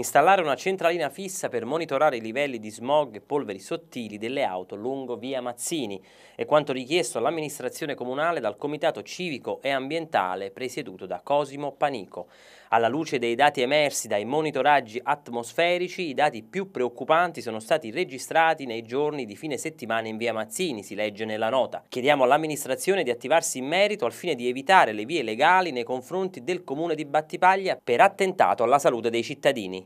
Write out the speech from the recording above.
installare una centralina fissa per monitorare i livelli di smog e polveri sottili delle auto lungo via Mazzini è quanto richiesto all'amministrazione comunale dal Comitato Civico e Ambientale presieduto da Cosimo Panico. Alla luce dei dati emersi dai monitoraggi atmosferici, i dati più preoccupanti sono stati registrati nei giorni di fine settimana in via Mazzini, si legge nella nota. Chiediamo all'amministrazione di attivarsi in merito al fine di evitare le vie legali nei confronti del comune di Battipaglia per attentato alla salute dei cittadini.